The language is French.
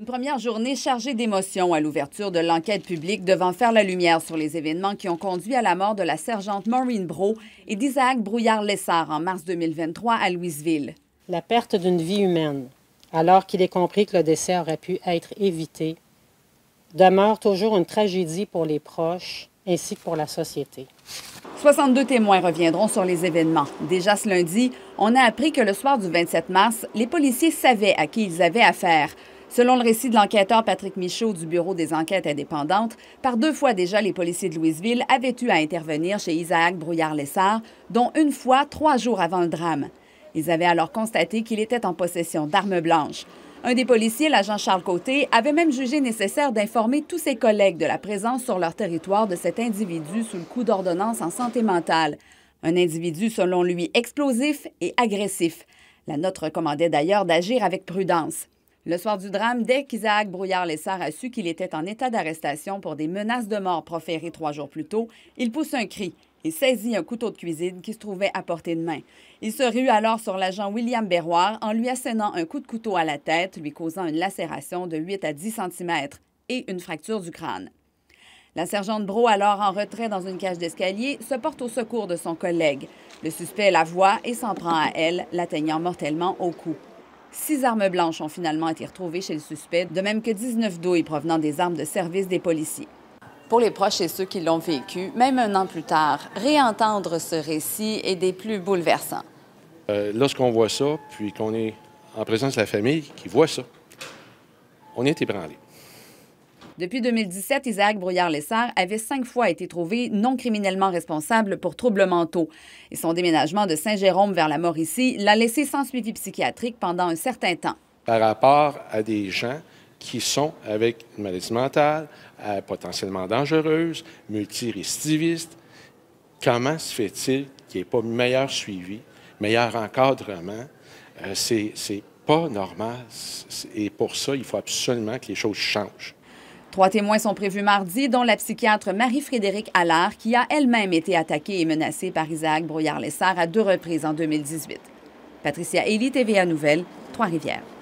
Une première journée chargée d'émotions à l'ouverture de l'enquête publique devant faire la lumière sur les événements qui ont conduit à la mort de la sergente Maureen Bro et d'Isaac Brouillard-Lessard en mars 2023 à Louisville. La perte d'une vie humaine, alors qu'il est compris que le décès aurait pu être évité, demeure toujours une tragédie pour les proches ainsi que pour la société. 62 témoins reviendront sur les événements. Déjà ce lundi, on a appris que le soir du 27 mars, les policiers savaient à qui ils avaient affaire. Selon le récit de l'enquêteur Patrick Michaud du Bureau des enquêtes indépendantes, par deux fois déjà, les policiers de Louisville avaient eu à intervenir chez Isaac Brouillard-Lessard, dont une fois trois jours avant le drame. Ils avaient alors constaté qu'il était en possession d'armes blanches. Un des policiers, l'agent Charles Côté, avait même jugé nécessaire d'informer tous ses collègues de la présence sur leur territoire de cet individu sous le coup d'ordonnance en santé mentale. Un individu, selon lui, explosif et agressif. La note recommandait d'ailleurs d'agir avec prudence. Le soir du drame, dès qu'Isaac Brouillard-Lessard a su qu'il était en état d'arrestation pour des menaces de mort proférées trois jours plus tôt, il pousse un cri et saisit un couteau de cuisine qui se trouvait à portée de main. Il se rue alors sur l'agent William Berroir en lui assénant un coup de couteau à la tête, lui causant une lacération de 8 à 10 cm et une fracture du crâne. La sergente Brou alors en retrait dans une cage d'escalier, se porte au secours de son collègue. Le suspect la voit et s'en prend à elle, l'atteignant mortellement au cou. Six armes blanches ont finalement été retrouvées chez le suspect, de même que 19 douilles provenant des armes de service des policiers. Pour les proches et ceux qui l'ont vécu, même un an plus tard, réentendre ce récit est des plus bouleversants. Euh, lorsqu'on voit ça, puis qu'on est en présence de la famille qui voit ça, on est ébranlé. Depuis 2017, Isaac Brouillard-Lessard avait cinq fois été trouvé non criminellement responsable pour troubles mentaux. Et son déménagement de Saint-Jérôme vers la Mauricie l'a laissé sans suivi psychiatrique pendant un certain temps. Par rapport à des gens qui sont avec une maladie mentale, euh, potentiellement dangereuse, multirécidiviste, comment se fait-il qu'il n'y ait pas meilleur suivi, meilleur encadrement? Euh, Ce C'est pas normal. Et pour ça, il faut absolument que les choses changent. Trois témoins sont prévus mardi, dont la psychiatre Marie-Frédérique Allard, qui a elle-même été attaquée et menacée par Isaac Brouillard-Lessard à deux reprises en 2018. Patricia Ely, TVA Nouvelle, Trois-Rivières.